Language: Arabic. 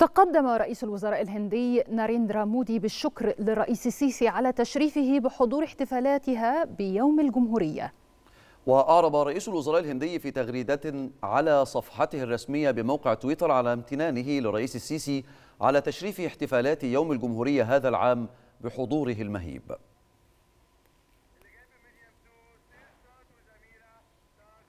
تقدم رئيس الوزراء الهندي ناريندرا مودي بالشكر للرئيس السيسي على تشريفه بحضور احتفالاتها بيوم الجمهورية وأعرب رئيس الوزراء الهندي في تغريدة على صفحته الرسمية بموقع تويتر على امتنانه لرئيس السيسي على تشريف احتفالات يوم الجمهورية هذا العام بحضوره المهيب